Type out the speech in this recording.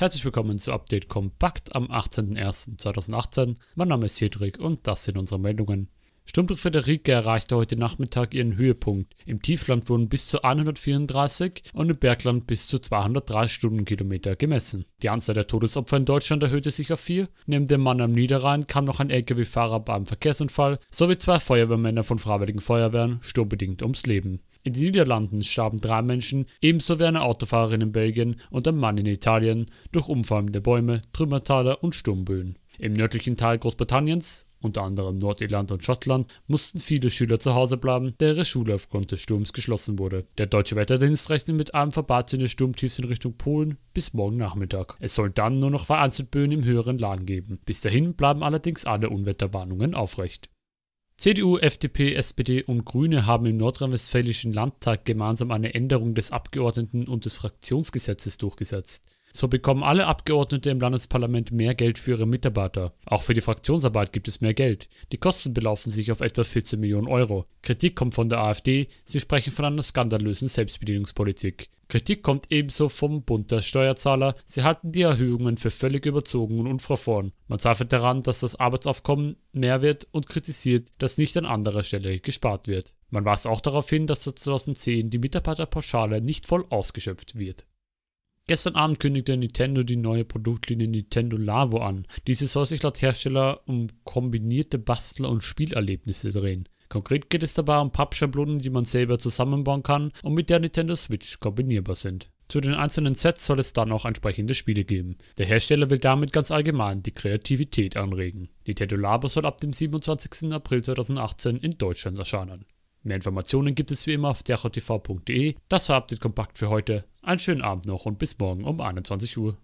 Herzlich willkommen zu Update Kompakt am 18.01.2018. Mein Name ist Cedric und das sind unsere Meldungen. Sturmtief Frederike erreichte heute Nachmittag ihren Höhepunkt. Im Tiefland wurden bis zu 134 und im Bergland bis zu 230 Stundenkilometer gemessen. Die Anzahl der Todesopfer in Deutschland erhöhte sich auf vier. Neben dem Mann am Niederrhein kam noch ein LKW-Fahrer beim Verkehrsunfall sowie zwei Feuerwehrmänner von Freiwilligen Feuerwehren sturmbedingt ums Leben. In den Niederlanden starben drei Menschen, ebenso wie eine Autofahrerin in Belgien und ein Mann in Italien durch umfallende Bäume, Trümmertaler und Sturmböen. Im nördlichen Teil Großbritanniens, unter anderem Nordirland und Schottland, mussten viele Schüler zu Hause bleiben, da ihre Schule aufgrund des Sturms geschlossen wurde. Der deutsche Wetterdienst rechnet mit einem Verbad in den Sturmtiefs in Richtung Polen bis morgen Nachmittag. Es soll dann nur noch vereinzelt Böen im höheren Laden geben. Bis dahin bleiben allerdings alle Unwetterwarnungen aufrecht. CDU, FDP, SPD und Grüne haben im nordrhein-westfälischen Landtag gemeinsam eine Änderung des Abgeordneten- und des Fraktionsgesetzes durchgesetzt. So bekommen alle Abgeordnete im Landesparlament mehr Geld für ihre Mitarbeiter. Auch für die Fraktionsarbeit gibt es mehr Geld. Die Kosten belaufen sich auf etwa 14 Millionen Euro. Kritik kommt von der AfD, sie sprechen von einer skandalösen Selbstbedienungspolitik. Kritik kommt ebenso vom Bund der Steuerzahler, sie halten die Erhöhungen für völlig überzogen und unverfroren. Man zweifelt daran, dass das Arbeitsaufkommen mehr wird und kritisiert, dass nicht an anderer Stelle gespart wird. Man weist auch darauf hin, dass 2010 die Mitarbeiterpauschale nicht voll ausgeschöpft wird. Gestern Abend kündigte Nintendo die neue Produktlinie Nintendo Labo an. Diese soll sich laut Hersteller um kombinierte Bastler- und Spielerlebnisse drehen. Konkret geht es dabei um Pappschablonen, die man selber zusammenbauen kann und mit der Nintendo Switch kombinierbar sind. Zu den einzelnen Sets soll es dann auch entsprechende Spiele geben. Der Hersteller will damit ganz allgemein die Kreativität anregen. Nintendo Labo soll ab dem 27. April 2018 in Deutschland erscheinen. Mehr Informationen gibt es wie immer auf derotv.de. Das war Update Kompakt für heute. Einen schönen Abend noch und bis morgen um 21 Uhr.